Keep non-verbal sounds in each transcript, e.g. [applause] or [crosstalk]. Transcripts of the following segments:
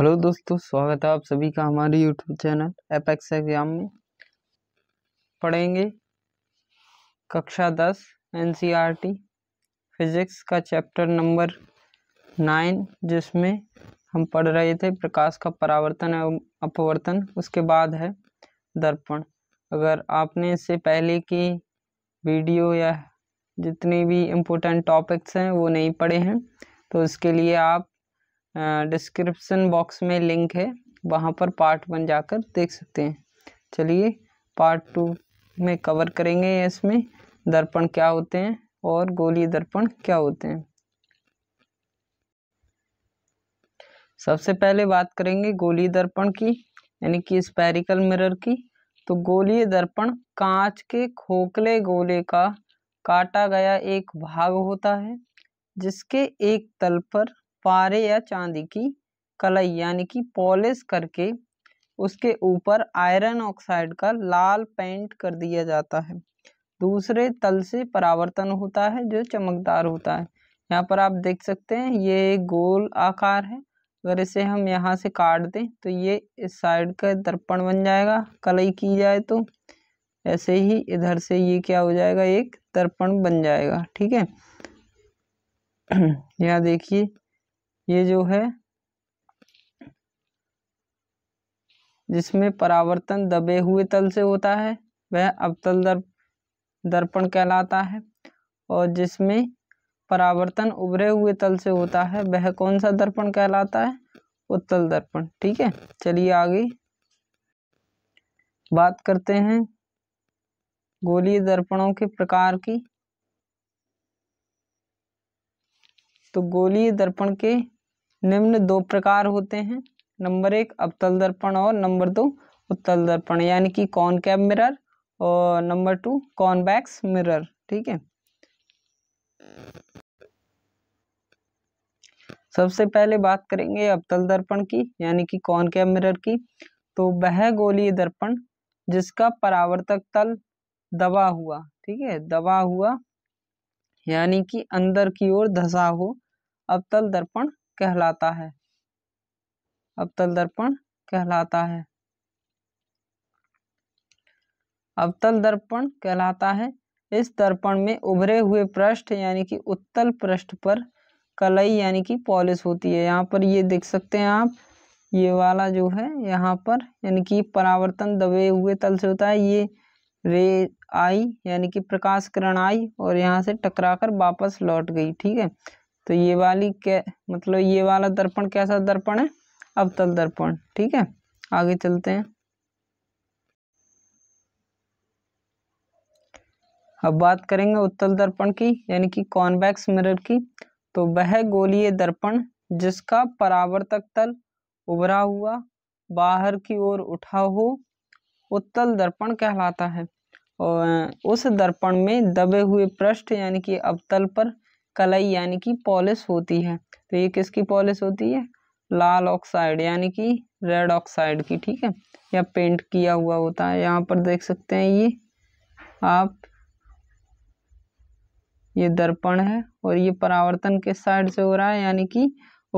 hello दोस्तों स्वागत है आप सभी का हमारे यूट्यूब चैनल एपेक्स एग्जाम में पढ़ेंगे कक्षा दस एन फिजिक्स e का चैप्टर नंबर नाइन जिसमें हम पढ़ रहे थे प्रकाश का परावर्तन एवं अपवर्तन उसके बाद है दर्पण अगर आपने इससे पहले की वीडियो या जितने भी इम्पोर्टेंट टॉपिक्स हैं वो नहीं पढ़े हैं तो इसके लिए आप डिस्क्रिप्सन बॉक्स में लिंक है वहाँ पर पार्ट वन जाकर देख सकते हैं चलिए पार्ट टू में कवर करेंगे इसमें दर्पण क्या होते हैं और गोली दर्पण क्या होते हैं सबसे पहले बात करेंगे गोली दर्पण की यानी कि स्पेरिकल मिरर की तो गोली दर्पण कांच के खोखले गोले का काटा गया एक भाग होता है जिसके एक तल पर पारे या चांदी की कलई यानी कि पॉलिश करके उसके ऊपर आयरन ऑक्साइड का लाल पेंट कर दिया जाता है दूसरे तल से परावर्तन होता है जो चमकदार होता है यहाँ पर आप देख सकते हैं ये गोल आकार है अगर इसे हम यहाँ से काट दें तो ये इस साइड का दर्पण बन जाएगा कलई की जाए तो ऐसे ही इधर से ये क्या हो जाएगा एक दर्पण बन जाएगा ठीक है [clears throat] यहाँ देखिए ये जो है जिसमें परावर्तन दबे हुए तल से होता है वह अवतल दर्प दर्पण कहलाता है और जिसमें परावर्तन उभरे हुए तल से होता है वह कौन सा दर्पण कहलाता है उत्तल दर्पण ठीक है चलिए आगे बात करते हैं गोलीय दर्पणों के प्रकार की तो गोलीय दर्पण के निम्न दो प्रकार होते हैं नंबर एक अवतल दर्पण और नंबर दो उत्तल दर्पण यानी कि कॉनकैव मिरर और नंबर टू कॉनवैक्स मिरर ठीक है सबसे पहले बात करेंगे अवतल दर्पण की यानी कि कॉनकैव मिरर की तो वह गोलीय दर्पण जिसका परावर्तक तल दबा हुआ ठीक है दबा हुआ यानी कि अंदर की ओर धसा हो अवतल दर्पण कहलाता है अवतल दर्पण कहलाता है अवतल दर्पण कहलाता है इस दर्पण में उभरे हुए पृष्ठ यानी कि उत्तल पृष्ठ पर कलई यानी कि पॉलिश होती है यहाँ पर ये देख सकते हैं आप ये वाला जो है यहाँ पर यानी कि परावर्तन दबे हुए तल से होता है ये रे आई यानी कि प्रकाश किरण आई और यहाँ से टकराकर वापस लौट गई ठीक है तो ये वाली क्या मतलब ये वाला दर्पण कैसा दर्पण है अवतल दर्पण ठीक है आगे चलते हैं अब बात करेंगे उत्तल दर्पण की यानी कि कॉन्वेक्स मिरर की तो वह गोलीय दर्पण जिसका परावर्तक तल उभरा हुआ बाहर की ओर उठा हो उत्तल दर्पण कहलाता है और उस दर्पण में दबे हुए पृष्ठ यानी कि अवतल पर कलई यानी कि पॉलिश होती है तो ये किसकी पॉलिश होती है लाल ऑक्साइड यानी कि रेड ऑक्साइड की ठीक है या पेंट किया हुआ होता है यहाँ पर देख सकते हैं ये आप ये दर्पण है और ये परावर्तन किस साइड से हो रहा है यानी कि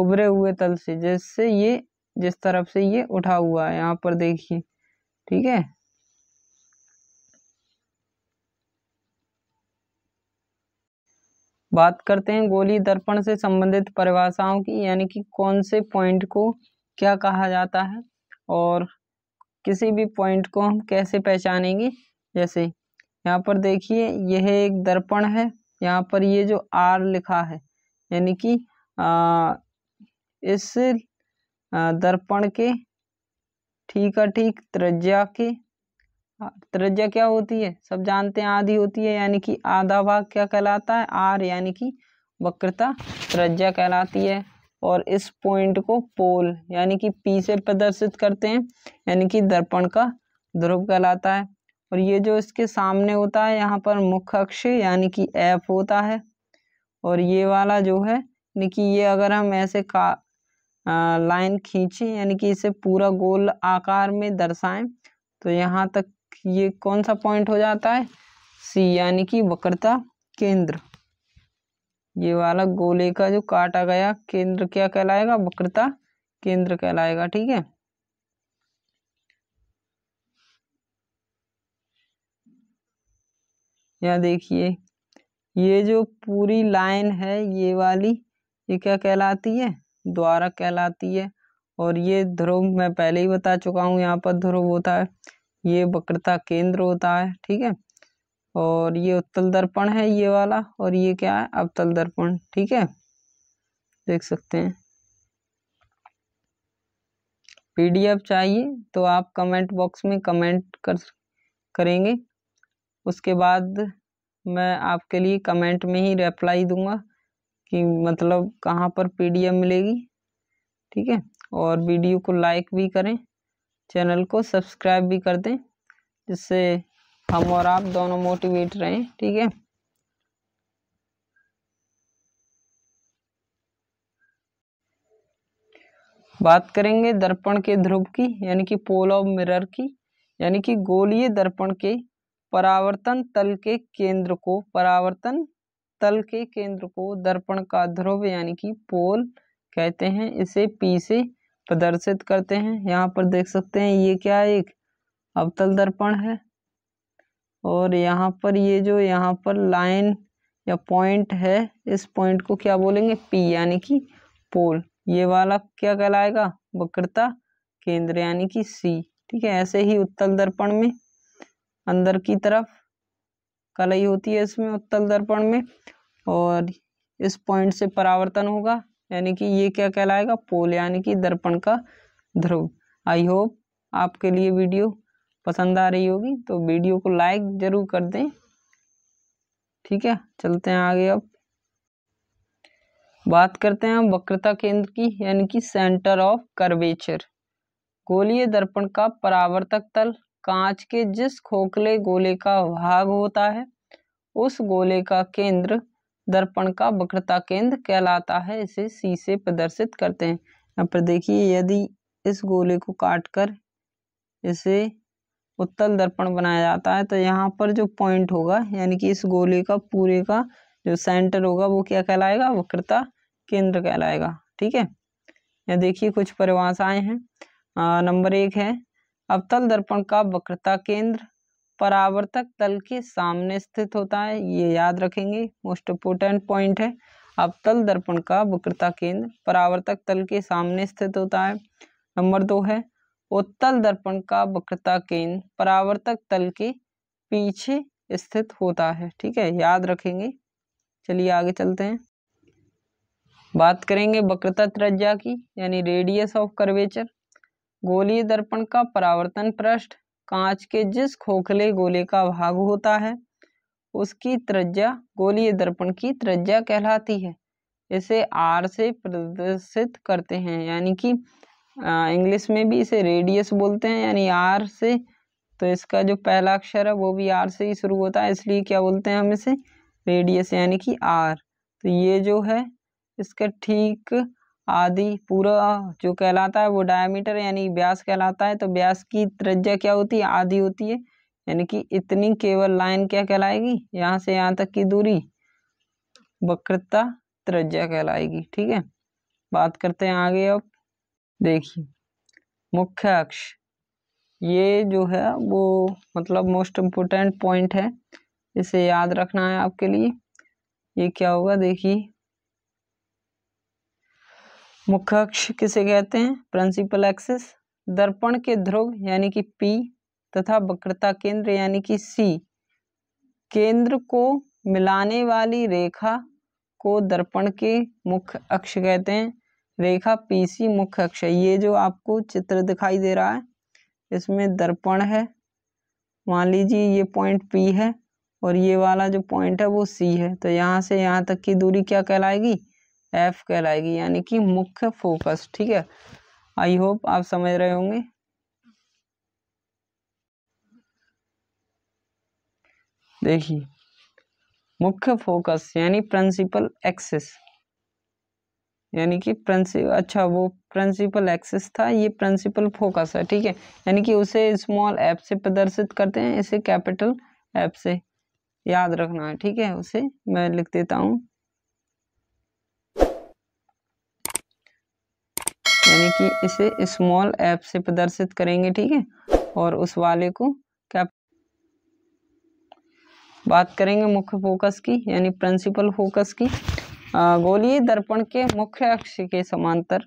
उभरे हुए तल से जिससे ये जिस तरफ से ये उठा हुआ है यहाँ पर देखिए ठीक है बात करते हैं गोली दर्पण से संबंधित परिभाषाओं की यानी कि कौन से पॉइंट को क्या कहा जाता है और किसी भी पॉइंट को हम कैसे पहचानेंगे जैसे यहाँ पर देखिए यह एक दर्पण है यहाँ पर ये जो आर लिखा है यानी कि इस दर्पण के ठीक ठीक त्रिज्या के हाँ, तो त्रिज्या क्या होती है सब जानते हैं आधी होती है यानी कि आधा भाग क्या कहलाता है आर यानी कि वक्रता त्रिज्या कहलाती है और इस पॉइंट को पोल यानी कि पी से प्रदर्शित करते हैं यानी कि दर्पण का ध्रुव कहलाता है और ये जो इसके सामने होता है यहाँ पर मुख्य अक्ष यानी कि एफ होता है और ये वाला जो है यानी कि ये अगर हम ऐसे का लाइन खींचें यानी कि इसे पूरा गोल आकार में दर्शाएं तो यहाँ तक ये कौन सा पॉइंट हो जाता है सी यानी कि वक्रता केंद्र ये वाला गोले का जो काटा गया केंद्र क्या कहलाएगा वक्रता केंद्र कहलाएगा ठीक है या देखिए ये जो पूरी लाइन है ये वाली ये क्या कहलाती है द्वारा कहलाती है और ये ध्रुव मैं पहले ही बता चुका हूँ यहाँ पर ध्रुव होता है ये वक्रता केंद्र होता है ठीक है और ये उत्तल दर्पण है ये वाला और ये क्या है अवतल दर्पण ठीक है देख सकते हैं पीडीएफ चाहिए तो आप कमेंट बॉक्स में कमेंट कर करेंगे उसके बाद मैं आपके लिए कमेंट में ही रिप्लाई दूंगा कि मतलब कहाँ पर पीडीएफ मिलेगी ठीक है और वीडियो को लाइक भी करें चैनल को सब्सक्राइब भी कर दें जिससे हम और आप दोनों मोटिवेट रहें ठीक है बात करेंगे दर्पण के ध्रुव की यानी कि पोल ऑफ मिरर की यानी कि गोलीय दर्पण के परावर्तन तल के केंद्र को परावर्तन तल के केंद्र को दर्पण का ध्रुव यानी कि पोल कहते हैं इसे पी से प्रदर्शित करते हैं यहाँ पर देख सकते हैं ये क्या एक अवतल दर्पण है और यहाँ पर ये जो यहाँ पर लाइन या पॉइंट है इस पॉइंट को क्या बोलेंगे पी यानी कि पोल ये वाला क्या कहलाएगा वक्रता केंद्र यानी कि सी ठीक है ऐसे ही उत्तल दर्पण में अंदर की तरफ कलई होती है इसमें उत्तल दर्पण में और इस पॉइंट से परावर्तन होगा यानी कि ये क्या कहलाएगा पोल यानी कि दर्पण का ध्रुव आई होप आपके लिए वीडियो पसंद आ रही होगी तो वीडियो को लाइक जरूर कर दें ठीक है चलते हैं आगे अब बात करते हैं हम वक्रता केंद्र की यानी कि सेंटर ऑफ कर्वेचर गोलीय दर्पण का परावर्तक तल कांच के जिस खोखले गोले का भाग होता है उस गोले का केंद्र दर्पण का वक्रता केंद्र कहलाता है इसे सी से प्रदर्शित करते हैं यहाँ पर देखिए यदि इस गोले को काटकर इसे उत्तल दर्पण बनाया जाता है तो यहाँ पर जो पॉइंट होगा यानी कि इस गोले का पूरे का जो सेंटर होगा वो क्या कहलाएगा वक्रता केंद्र कहलाएगा ठीक है यह देखिए कुछ परिभाषाएं हैं नंबर एक है अवतल दर्पण का वक्रता केंद्र परावर्तक तल के सामने स्थित होता है ये याद रखेंगे मोस्ट इम्पोर्टेंट पॉइंट है अब तल दर्पण का वक्रता केंद्र परावर्तक तल के सामने स्थित होता है नंबर दो है उत्तल दर्पण का वक्रता केंद्र परावर्तक तल के पीछे स्थित होता है ठीक है याद रखेंगे चलिए आगे चलते हैं बात करेंगे वक्रता त्रिज्या की यानी रेडियस ऑफ कर्वेचर गोलीय दर्पण का परावर्तन पृष्ठ कांच के जिस खोखले गोले का भाग होता है उसकी त्रिज्या गोलीय दर्पण की त्रिज्या कहलाती है इसे आर से प्रदर्शित करते हैं यानी कि इंग्लिश में भी इसे रेडियस बोलते हैं यानी आर से तो इसका जो पहला अक्षर है वो भी आर से ही शुरू होता है इसलिए क्या बोलते हैं हम इसे रेडियस यानी कि आर तो ये जो है इसका ठीक आदि पूरा जो कहलाता है वो डायमीटर यानी व्यास कहलाता है तो व्यास की त्रिज्या क्या होती है आधी होती है यानी कि इतनी केवल लाइन क्या कहलाएगी यहाँ से यहाँ तक की दूरी वक्रता त्रिज्या कहलाएगी ठीक है बात करते हैं आगे अब देखिए मुख्य अक्ष ये जो है वो मतलब मोस्ट इम्पोर्टेंट पॉइंट है इसे याद रखना है आपके लिए ये क्या होगा देखिए मुख्य अक्ष किसे कहते हैं प्रिंसिपल एक्सिस दर्पण के ध्रुव यानी कि पी तथा वक्रता केंद्र यानी कि सी केंद्र को मिलाने वाली रेखा को दर्पण के मुख्य अक्ष कहते हैं रेखा पी सी मुख्य अक्ष है ये जो आपको चित्र दिखाई दे रहा है इसमें दर्पण है मान लीजिए ये पॉइंट पी है और ये वाला जो पॉइंट है वो सी है तो यहाँ से यहाँ तक की दूरी क्या कहलाएगी एफ कहलाएगी यानी कि मुख्य फोकस ठीक है आई होप आप समझ रहे होंगे देखिए मुख्य फोकस यानी प्रिंसिपल एक्सिस यानी कि प्रिंसिपल अच्छा वो प्रिंसिपल एक्सिस था ये प्रिंसिपल फोकस है ठीक है यानी कि उसे स्मॉल एप से प्रदर्शित करते हैं इसे कैपिटल ऐप से याद रखना है ठीक है उसे मैं लिख देता हूँ यानी कि इसे स्मॉल ऐप से प्रदर्शित करेंगे ठीक है और उस वाले को क्या बात करेंगे मुख्य फोकस की यानी प्रिंसिपल फोकस की गोलीय दर्पण के मुख्य अक्ष के समांतर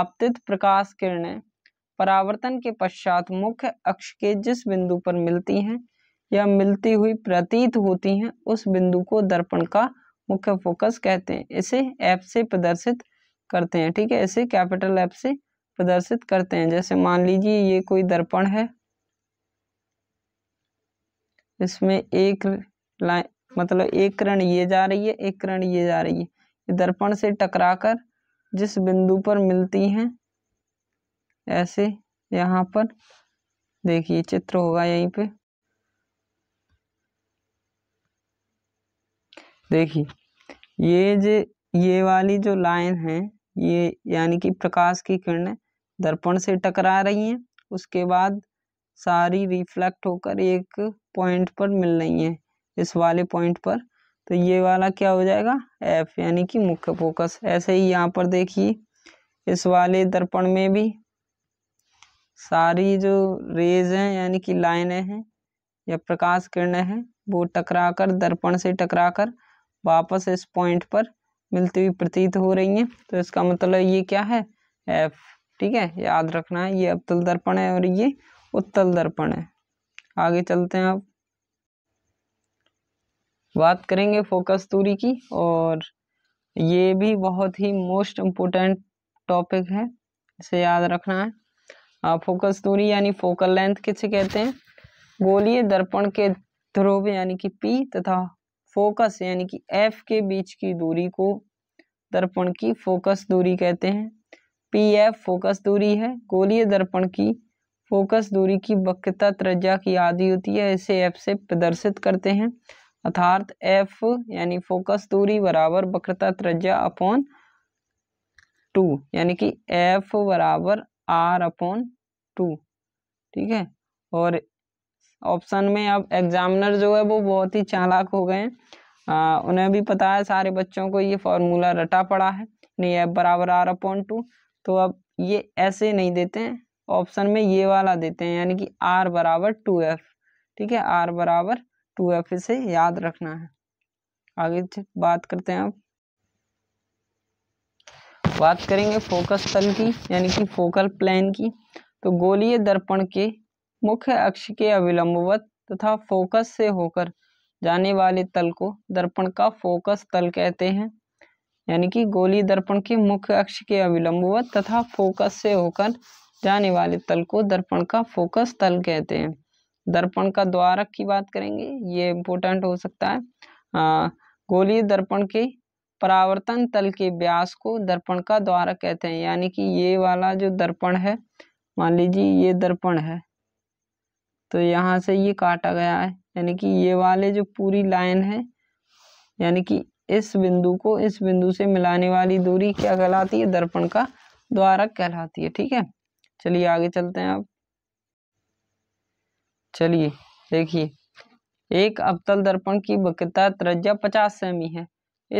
आपतित प्रकाश किरणें परावर्तन के पश्चात मुख्य अक्ष के जिस बिंदु पर मिलती हैं या मिलती हुई प्रतीत होती हैं उस बिंदु को दर्पण का मुख्य फोकस कहते हैं इसे ऐप से प्रदर्शित करते हैं ठीक है ऐसे कैपिटल एफ से प्रदर्शित करते हैं जैसे मान लीजिए ये कोई दर्पण है इसमें एक लाइन मतलब एक किरण ये जा रही है एक किरण ये जा रही है दर्पण से टकराकर जिस बिंदु पर मिलती हैं ऐसे यहाँ पर देखिए चित्र होगा यहीं पे देखिए ये जो ये वाली जो लाइन है ये यानी कि प्रकाश की किरणें दर्पण से टकरा रही हैं उसके बाद सारी रिफ्लेक्ट होकर एक पॉइंट पर मिल रही हैं इस वाले पॉइंट पर तो ये वाला क्या हो जाएगा एफ यानी कि मुख्य फोकस ऐसे ही यहाँ पर देखिए इस वाले दर्पण में भी सारी जो रेज हैं यानी कि लाइनें हैं या प्रकाश किरणें हैं वो टकराकर दर्पण से टकराकर वापस इस पॉइंट पर मिलती हुई प्रतीत हो रही हैं तो इसका मतलब ये क्या है एफ ठीक है याद रखना है ये अवतल दर्पण है और ये उत्तल दर्पण है आगे चलते हैं आप बात करेंगे फोकस दूरी की और ये भी बहुत ही मोस्ट इम्पोर्टेंट टॉपिक है इसे याद रखना है फोकस दूरी यानी फोकल लेंथ किसे कहते हैं गोलीय दर्पण के ध्रुव यानी कि पी तथा फोकस यानी कि एफ के बीच की दूरी को दर्पण की फोकस दूरी कहते हैं पी एफ फोकस दूरी है गोलीय दर्पण की फोकस दूरी की वक्रता त्रिज्या की आदि होती है इसे एफ से प्रदर्शित करते हैं अर्थात एफ यानी फोकस दूरी बराबर वक्रता त्रिज्या अपॉन टू यानी कि एफ बराबर आर अपॉन टू ठीक है और ऑप्शन में अब एग्जामिनर जो है वो बहुत ही चालाक हो गए हैं उन्हें भी पता है सारे बच्चों को ये फॉर्मूला रटा पड़ा है नहीं एफ बराबर आर अपॉन टू तो अब ये ऐसे नहीं देते हैं ऑप्शन में ये वाला देते हैं यानी कि आर बराबर टू एफ ठीक है आर बराबर टू एफ इसे याद रखना है आगे बात करते हैं अब बात करेंगे फोकस तल की यानी कि फोकल प्लेन की तो गोलीय दर्पण के मुख्य अक्ष के अविलंबवत तथा फोकस से होकर जाने वाले तल को दर्पण का फोकस तल कहते हैं यानी कि गोली दर्पण के मुख्य अक्ष के अविलंबवत तथा फोकस से होकर जाने वाले तल को दर्पण का फोकस तल कहते हैं दर्पण का द्वारक की बात करेंगे ये इम्पोर्टेंट हो सकता है आ, गोली दर्पण के परावर्तन तल के व्यास को दर्पण का द्वारक कहते हैं यानी कि ये वाला जो दर्पण है मान लीजिए ये दर्पण है तो यहाँ से ये काटा गया है यानी कि ये वाले जो पूरी लाइन है यानी कि इस बिंदु को इस बिंदु से मिलाने वाली दूरी क्या कहलाती है दर्पण का द्वारक कहलाती है ठीक है चलिए आगे चलते हैं आप चलिए देखिए एक अवतल दर्पण की वक्रता त्रजा पचास सेमी है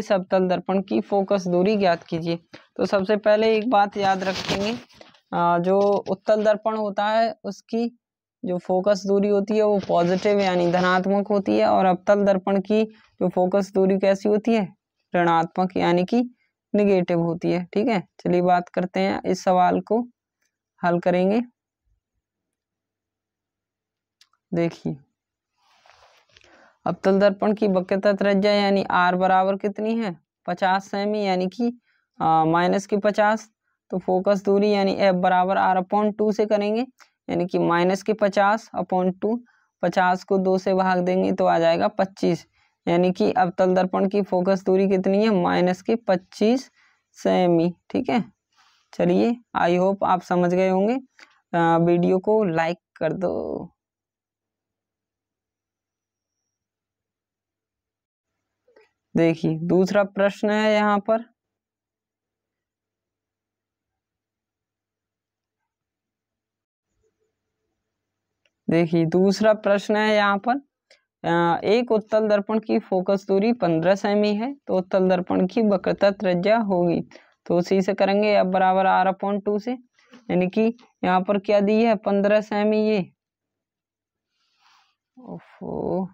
इस अवतल दर्पण की फोकस दूरी ज्ञात कीजिए तो सबसे पहले एक बात याद रखेंगे जो उत्तल दर्पण होता है उसकी जो फोकस दूरी होती है वो पॉजिटिव यानी धनात्मक होती है और अवतल दर्पण की जो फोकस दूरी कैसी होती है ऋणात्मक यानी कि निगेटिव होती है ठीक है चलिए बात करते हैं इस सवाल को हल करेंगे देखिए अवतल दर्पण की वक्रता त्रिज्या यानी आर बराबर कितनी है पचास सेमी यानी कि माइनस की पचास तो फोकस दूरी यानी एफ बराबर आर अपॉन टू से करेंगे यानी कि माइनस के पचास अपॉन टू पचास को दो से भाग देंगे तो आ जाएगा पच्चीस यानी कि अब तल दर्पण की फोकस दूरी कितनी है माइनस के पच्चीस सेमी ठीक है चलिए आई होप आप समझ गए होंगे वीडियो को लाइक कर दो देखिए दूसरा प्रश्न है यहाँ पर देखिए दूसरा प्रश्न है यहाँ पर एक उत्तल दर्पण की फोकस दूरी पंद्रह सेमी है तो उत्तल दर्पण की वक्रता त्रिज्या होगी तो उसी से करेंगे अब बराबर आर अपॉन टू से यानी कि यहाँ पर क्या दी है पंद्रह सेमी ये ओफो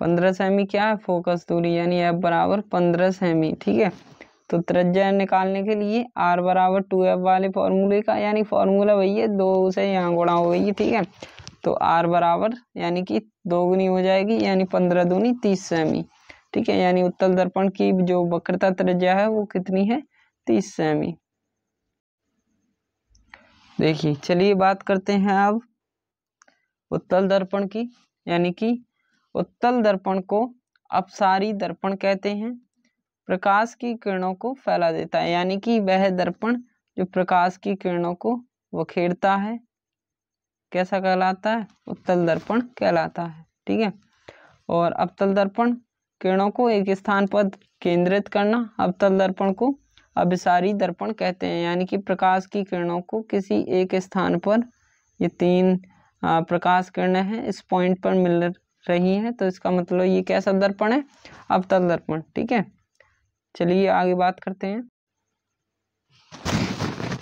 पंद्रह सेमी क्या है फोकस दूरी यानी अब बराबर पंद्रह सेमी ठीक है तो त्रिज्या निकालने के लिए आर बराबर टू एफ वाले फॉर्मूले का यानी फॉर्मूला वही है दो से यहाँ गुणा हो गई ठीक है तो आर बराबर यानी कि दोगुनी हो जाएगी यानी पंद्रह दूनी तीस सेमी ठीक है यानी उत्तल दर्पण की जो वक्रता त्रिज्या है वो कितनी है तीस सेमी देखिए चलिए बात करते हैं अब उत्तल दर्पण की यानी कि उत्तल दर्पण को अपसारी दर्पण कहते हैं प्रकाश की किरणों को फैला देता है यानी कि वह दर्पण जो प्रकाश की किरणों को वखेड़ता है कैसा कहलाता है उत्तल दर्पण कहलाता है ठीक है और अवतल दर्पण किरणों को एक स्थान पर केंद्रित करना अवतल दर्पण को अभिसारी दर्पण कहते हैं यानी कि प्रकाश की किरणों को किसी एक स्थान पर ये तीन प्रकाश किरण है इस पॉइंट पर मिल रही हैं तो इसका मतलब ये कैसा दर्पण है अवतल दर्पण ठीक है चलिए आगे बात करते हैं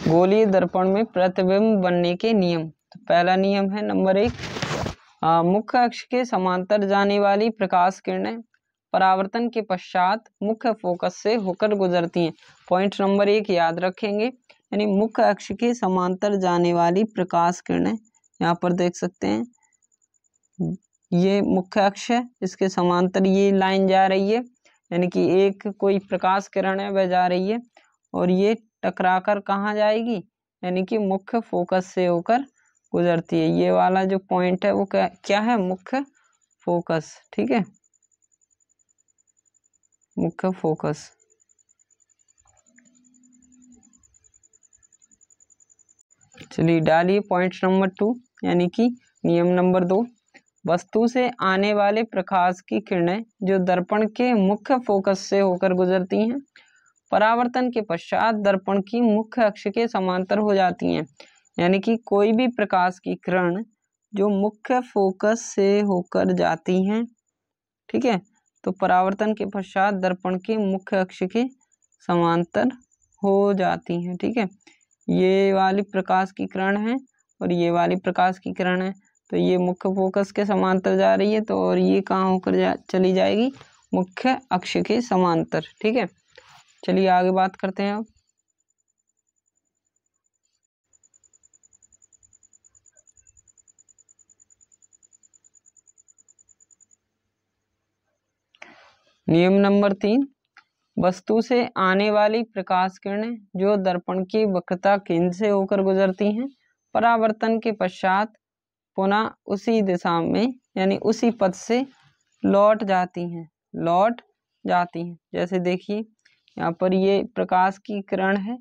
गोली दर्पण में प्रतिबिंब बनने के नियम तो पहला नियम है नंबर एक मुख्य अक्ष के समांतर जाने वाली प्रकाश किरणें परावर्तन के पश्चात मुख्य फोकस से होकर गुजरती हैं पॉइंट नंबर एक याद रखेंगे यानी मुख्य अक्ष के समांतर जाने वाली प्रकाश किरणें यहाँ पर देख सकते हैं ये मुख्य अक्ष है इसके समांतर ये लाइन जा रही है यानी कि एक कोई प्रकाश किरण है वह जा रही है और ये टकराकर कहाँ जाएगी यानी कि मुख्य फोकस से होकर गुजरती है ये वाला जो पॉइंट है वो क्या क्या है मुख्य फोकस ठीक है मुख्य फोकस चलिए डालिए पॉइंट नंबर टू यानी कि नियम नंबर दो वस्तु से आने वाले प्रकाश की किरणें जो दर्पण के मुख्य फोकस से होकर गुजरती हैं परावर्तन के पश्चात दर्पण की मुख्य अक्ष के समांतर हो जाती हैं यानी कि कोई भी प्रकाश की किरण जो मुख्य फोकस से होकर जाती हैं ठीक है तो परावर्तन के पश्चात दर्पण के मुख्य अक्ष के समांतर हो जाती हैं ठीक है ये वाली प्रकाश की किरण है और ये वाली प्रकाश की किरण है तो ये मुख्य फोकस के समांतर जा रही है तो और ये कहाँ होकर जा चली जाएगी मुख्य अक्ष के समांतर ठीक है चलिए आगे बात करते हैं अब नियम नंबर तीन वस्तु से आने वाली प्रकाश किरणें जो दर्पण की वक्रता केंद्र से होकर गुजरती हैं परावर्तन के पश्चात पुनः उसी दिशा में यानी उसी पद से लौट जाती हैं लौट जाती हैं जैसे देखिए यहाँ पर ये प्रकाश की किरण है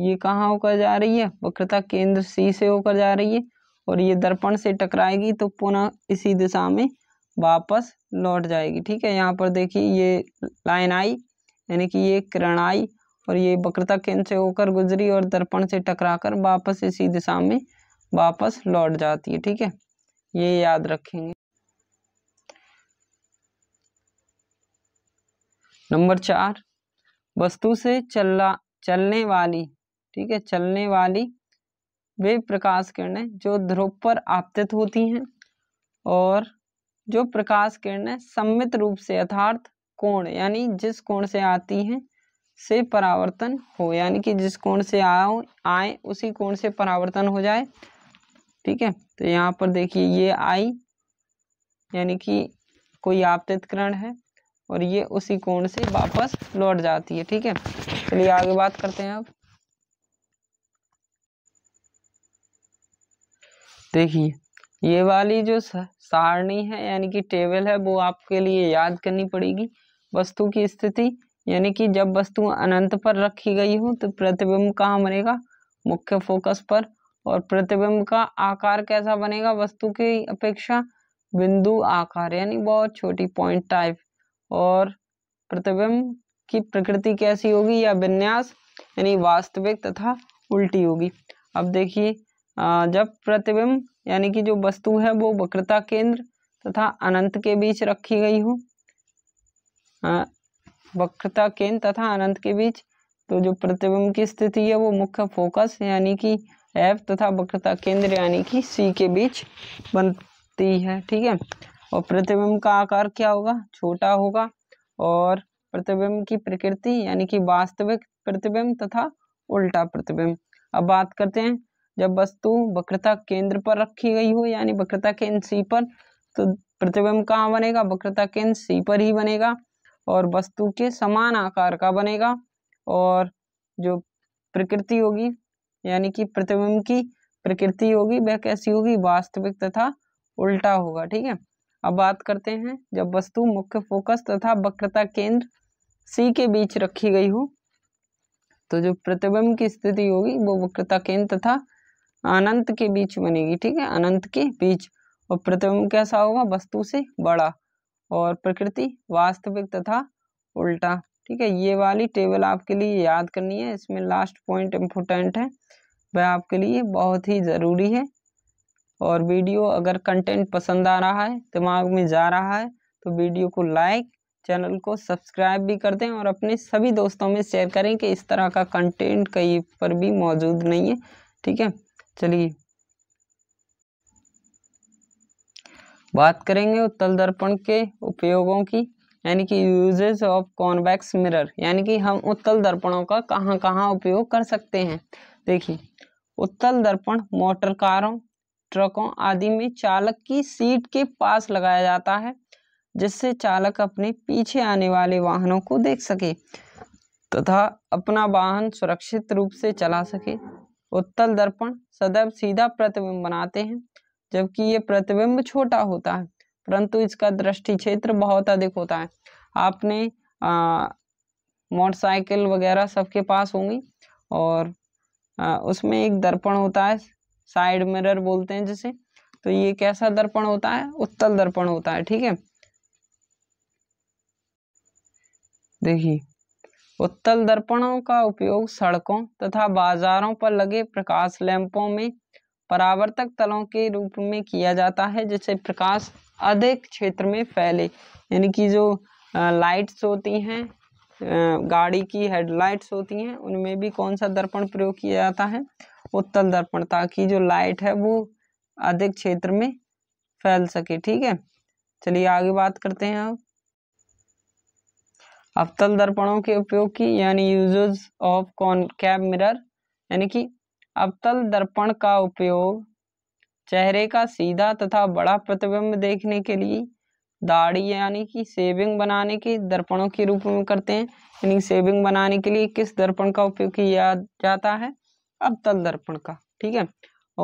ये कहाँ होकर जा रही है वक्रता केंद्र सी से होकर जा रही है और ये दर्पण से टकराएगी तो पुनः इसी दिशा में वापस लौट जाएगी ठीक है यहाँ पर देखिए ये लाइन आई यानी कि ये किरण आई और ये वक्रता केंद्र से होकर गुजरी और दर्पण से टकराकर वापस इसी दिशा में वापस लौट जाती है ठीक है ये याद रखेंगे नंबर चार वस्तु से चलना चलने वाली ठीक है चलने वाली वे प्रकाश किरणें जो ध्रुव पर आपतित होती हैं और जो प्रकाश किरणें सम्मित रूप से यथार्थ कोण यानी जिस कोण से आती हैं से परावर्तन हो यानी कि जिस कोण से आए उसी कोण से परावर्तन हो जाए ठीक है तो यहाँ पर देखिए ये आई यानी कि कोई आपतित किरण है और ये उसी कोण से वापस लौट जाती है ठीक है चलिए आगे बात करते हैं अब देखिए ये वाली जो सारणी है यानी कि टेबल है वो आपके लिए याद करनी पड़ेगी वस्तु की स्थिति यानी कि जब वस्तु अनंत पर रखी गई हो तो प्रतिबिंब कहाँ बनेगा मुख्य फोकस पर और प्रतिबिंब का आकार कैसा बनेगा वस्तु की अपेक्षा बिंदु आकार यानी बहुत छोटी पॉइंट टाइप और प्रतिबिंब की प्रकृति कैसी होगी या विन्यास यानी वास्तविक तथा उल्टी होगी अब देखिए जब प्रतिबिंब यानी कि जो वस्तु है वो वक्रता केंद्र तथा अनंत के बीच रखी गई हो वक्रता केंद्र तथा अनंत के बीच तो जो प्रतिबिंब की स्थिति है वो मुख्य फोकस यानी कि एफ तथा वक्रता केंद्र यानी कि सी के बीच बनती है ठीक है और प्रतिबिंब का आकार क्या होगा छोटा होगा और प्रतिबिंब की प्रकृति यानी कि वास्तविक प्रतिबिंब तथा उल्टा प्रतिबिंब अब बात करते हैं जब वस्तु वक्रता केंद्र पर रखी गई हो यानी वक्रता केंद्र सी पर तो प्रतिबिंब कहाँ बनेगा वक्रता केंद्र सी पर ही बनेगा और वस्तु के समान आकार का बनेगा और जो प्रकृति होगी यानी कि प्रतिबिंब की प्रकृति होगी वह कैसी होगी वास्तविक तथा उल्टा होगा ठीक है अब बात करते हैं जब वस्तु मुख्य फोकस तथा वक्रता केंद्र सी के बीच रखी गई हो तो जो प्रतिबिंब की स्थिति होगी वो वक्रता केंद्र तथा अनंत के बीच बनेगी ठीक है अनंत के बीच और प्रतिबिंब कैसा होगा वस्तु से बड़ा और प्रकृति वास्तविक तथा उल्टा ठीक है ये वाली टेबल आपके लिए याद करनी है इसमें लास्ट पॉइंट इम्पोर्टेंट है वह आपके लिए बहुत ही ज़रूरी है और वीडियो अगर कंटेंट पसंद आ रहा है दिमाग में जा रहा है तो वीडियो को लाइक चैनल को सब्सक्राइब भी कर दें और अपने सभी दोस्तों में शेयर करें कि इस तरह का कंटेंट कहीं पर भी मौजूद नहीं है ठीक है चलिए बात करेंगे उत्तल दर्पण के उपयोगों की यानी कि यूजेज ऑफ कॉन्वेक्स मिरर यानी कि हम उत्तल दर्पणों का कहाँ कहाँ उपयोग कर सकते हैं देखिए उत्तल दर्पण मोटर कारों ट्रकों आदि में चालक की सीट के पास लगाया जाता है जिससे चालक अपने पीछे आने वाले वाहनों को देख सके तथा अपना वाहन सुरक्षित रूप से चला सके उत्तल दर्पण सदैव सीधा प्रतिबिंब बनाते हैं जबकि ये प्रतिबिंब छोटा होता है परंतु इसका दृष्टि क्षेत्र बहुत अधिक होता है आपने मोटरसाइकिल वगैरह सबके पास होंगी और आ, उसमें एक दर्पण होता है साइड मिरर बोलते हैं जिसे तो ये कैसा दर्पण होता है उत्तल दर्पण होता है ठीक है देखिए उत्तल दर्पणों का उपयोग सड़कों तथा बाजारों पर लगे प्रकाश लैंपों में परावर्तक तलों के रूप में किया जाता है जिसे प्रकाश अधिक क्षेत्र में फैले यानी कि जो लाइट्स होती हैं गाड़ी की हेडलाइट्स होती हैं उनमें भी कौन सा दर्पण प्रयोग किया जाता है उत्तल दर्पण ताकि जो लाइट है वो अधिक क्षेत्र में फैल सके ठीक है चलिए आगे बात करते हैं अब अवतल दर्पणों के उपयोग की यानी use of concave mirror यानी कि अवतल दर्पण का उपयोग चेहरे का सीधा तथा बड़ा प्रतिबिंब देखने के लिए दाढ़ी यानी कि सेविंग बनाने के दर्पणों के रूप में करते हैं यानी सेविंग बनाने के लिए किस दर्पण का उपयोग किया जाता है अब तल दर्पण का ठीक है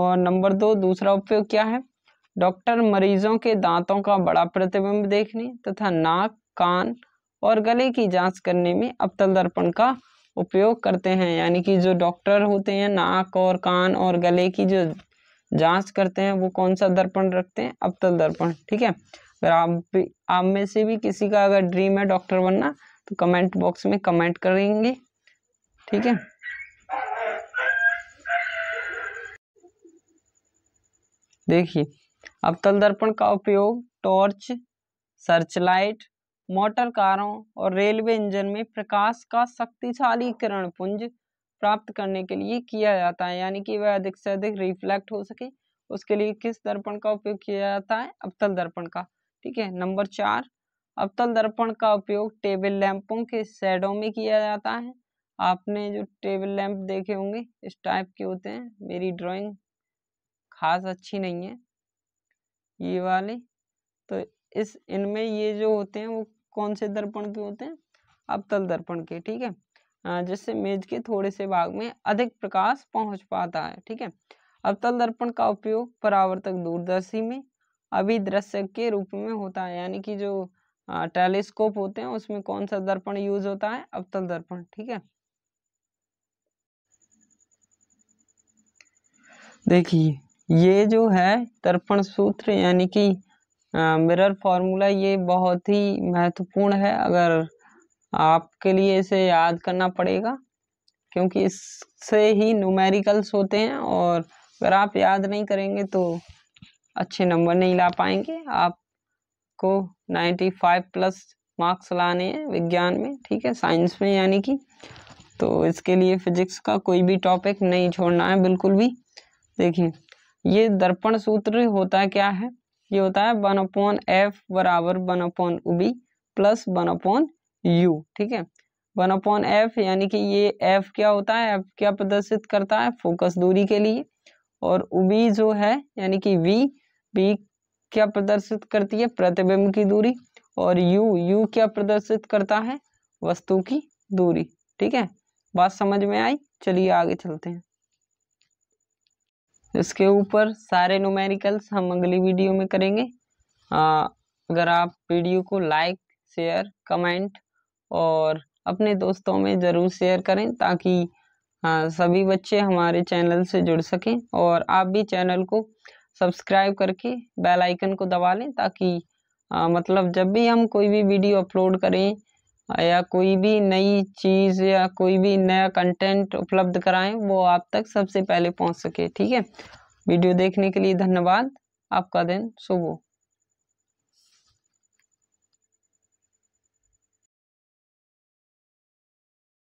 और नंबर दो दूसरा उपयोग क्या है डॉक्टर मरीजों के दांतों का बड़ा प्रतिबिंब देखने तथा नाक कान और गले की जांच करने में अवतल दर्पण का उपयोग करते हैं यानी कि जो डॉक्टर होते हैं नाक और कान और गले की जो जांच करते हैं वो कौन सा दर्पण रखते हैं अवतल दर्पण ठीक है अगर आप भी आप में से भी किसी का अगर ड्रीम है डॉक्टर बनना तो कमेंट बॉक्स में कमेंट करेंगे ठीक है देखिए अवतल दर्पण का उपयोग टॉर्च सर्चलाइट मोटर कारों और रेलवे इंजन में प्रकाश का शक्तिशाली किरण पुंज प्राप्त करने के लिए किया जाता है यानी कि वह अधिक से अधिक रिफ्लेक्ट हो सके उसके लिए किस दर्पण का उपयोग किया जाता है अवतल दर्पण का ठीक है नंबर चार अवतल दर्पण का उपयोग टेबल लैंपों के शेडो में किया जाता है आपने जो टेबल लैंप देखे होंगे इस टाइप के होते हैं मेरी ड्राइंग खास अच्छी नहीं है ये वाले तो इस इनमें ये जो होते हैं वो कौन से दर्पण के होते हैं अवतल दर्पण के ठीक है जिससे मेज के थोड़े से भाग में अधिक प्रकाश पहुंच पाता है ठीक है अवतल दर्पण का उपयोग परावर्तक दूरदर्शी में अभिदृश्यक के रूप में होता है यानी कि जो टेलीस्कोप होते हैं उसमें कौन सा दर्पण यूज होता है अवतल दर्पण ठीक है देखिए ये जो है तर्पण सूत्र यानी कि मिरर फॉर्मूला ये बहुत ही महत्वपूर्ण है अगर आपके लिए इसे याद करना पड़ेगा क्योंकि इससे ही न्यूमेरिकल्स होते हैं और अगर आप याद नहीं करेंगे तो अच्छे नंबर नहीं ला पाएंगे आपको 95 प्लस मार्क्स लाने हैं विज्ञान में ठीक है साइंस में यानी कि तो इसके लिए फिजिक्स का कोई भी टॉपिक नहीं छोड़ना है बिल्कुल भी देखिए ये दर्पण सूत्र होता है क्या है ये होता है वन अपॉन एफ बराबर one upon V plus one upon U ठीक है वन अपॉन एफ यानी कि ये एफ क्या होता है एफ क्या प्रदर्शित करता है फोकस दूरी के लिए और वी जो है यानी कि वी वी क्या प्रदर्शित करती है प्रतिबिंब की दूरी और यू यू क्या प्रदर्शित करता है वस्तु की दूरी ठीक है बात समझ में आई चलिए आगे चलते हैं इसके ऊपर सारे न्यूमेरिकल्स हम अगली वीडियो में करेंगे आ, अगर आप वीडियो को लाइक शेयर कमेंट और अपने दोस्तों में ज़रूर शेयर करें ताकि हाँ, सभी बच्चे हमारे चैनल से जुड़ सकें और आप भी चैनल को सब्सक्राइब करके बेल आइकन को दबा लें ताकि आ, हाँ, मतलब जब भी हम कोई भी वीडियो अपलोड करें या कोई भी नई चीज़ या कोई भी नया कंटेंट उपलब्ध कराएं वो आप तक सबसे पहले पहुंच सके ठीक है वीडियो देखने के लिए धन्यवाद आपका दिन शुभ हो